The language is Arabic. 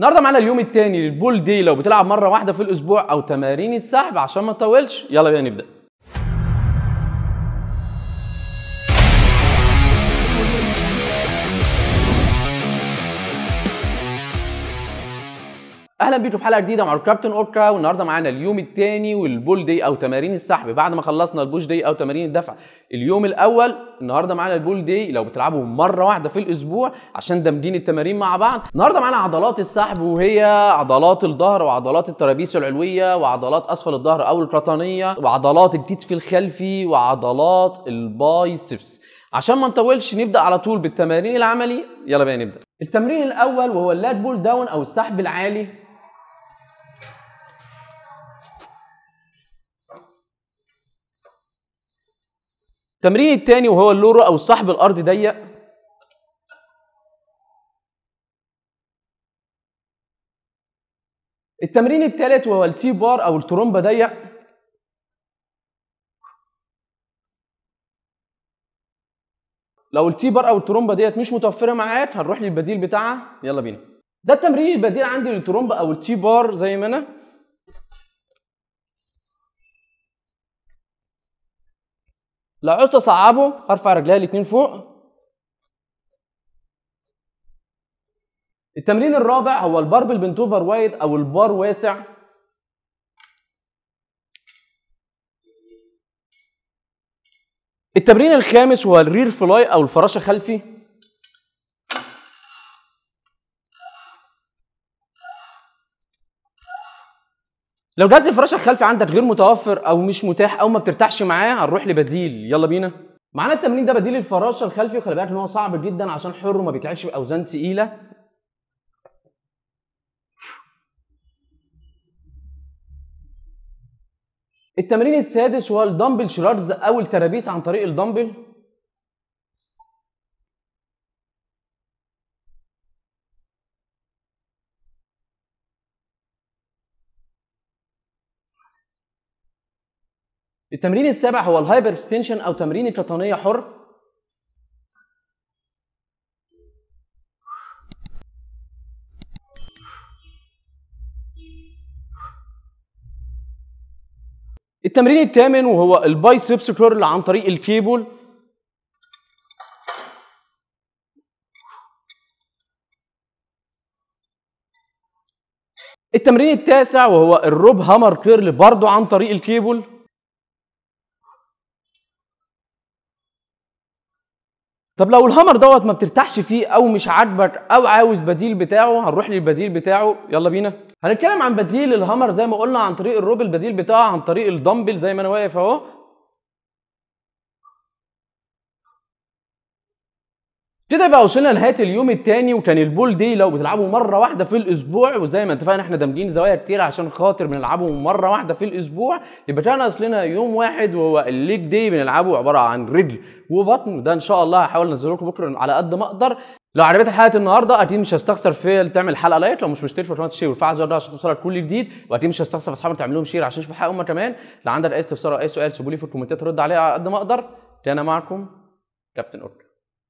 النهارده معانا اليوم الثاني للبول دي لو بتلعب مره واحده في الاسبوع او تمارين السحب عشان ما تطولش يلا بينا نبدا اهلا بيكم في حلقه جديده مع كابتن اوكا والنهارده معانا اليوم الثاني والبول دي او تمارين السحب بعد ما خلصنا البوش دي او تمارين الدفع اليوم الاول النهارده معانا البول دي لو بتلعبه مره واحده في الاسبوع عشان دامجين التمارين مع بعض النهارده معانا عضلات السحب وهي عضلات الظهر وعضلات الترابيس العلويه وعضلات اسفل الظهر او القطنيه وعضلات الكتف الخلفي وعضلات البايسبس عشان ما نطولش نبدا على طول بالتمارين العملي يلا بينا نبدا التمرين الاول وهو اللات بول داون او السحب العالي التمرين الثاني وهو اللورو او الصحب الارضي ضيق التمرين الثالث وهو التي بار او الترومبا ضيق لو التي بار او الترومبا ديت مش متوفره معاك هنروح للبديل بتاعها يلا بينا ده التمرين البديل عندي للترومبا او التي بار زي ما انا لو عوزت اصعبه ارفع رجليها الاتنين فوق التمرين الرابع هو الباربل بنتوفر وايد او البار واسع التمرين الخامس هو الرير فلاي او الفراشه خلفي لو جهاز الفراشه الخلفي عندك غير متوفر او مش متاح او ما بترتاحش معاه هنروح لبديل يلا بينا معانا التمرين ده بديل الفراشه الخلفي وخلي بالك ان هو صعب جدا عشان حر وما بيتلعبش باوزان تقيله التمرين السادس هو الدمبل شرارز او الترابيس عن طريق الدمبل التمرين السابع هو الهايبر اكستنشن او تمرين القطنيه حر التمرين الثامن وهو البايسبس كيرل عن طريق الكيبل التمرين التاسع وهو الروب هامر كيرل برضه عن طريق الكيبل طب لو الهامر دوت ما بترتاحش فيه او مش عاجبك او عاوز بديل بتاعه هنروح للبديل بتاعه يلا بينا هنتكلم عن بديل الهامر زي ما قلنا عن طريق الروب البديل بتاعه عن طريق الدمبل زي ما انا واقف اهو كده يبقى وصلنا لنهايه اليوم الثاني وكان البول دي لو بتلعبوا مره واحده في الاسبوع وزي ما اتفقنا احنا دامجين زوايا كتير عشان خاطر بنلعبه مره واحده في الاسبوع يبقى كان اصلنا يوم واحد وهو الليج دي بنلعبه عباره عن رجل وبطن ده ان شاء الله هحاول انزله لكم بكره على قد ما اقدر لو عجبتك حلقه النهارده اكيد مش هستخسر في تعمل حلقه لايك لو مش مشترك في قناه الشير وتفعل زر ده عشان توصلك كل جديد واكيد مش هستخسر في اصحابك تعمل لهم شير عشان اشوف حقهم كمان لو عندك اي استفسار او اي سؤال سيبوا لي في الكومنتات ارد عليه على قد ما اقدر كان معكم كابتن اوكي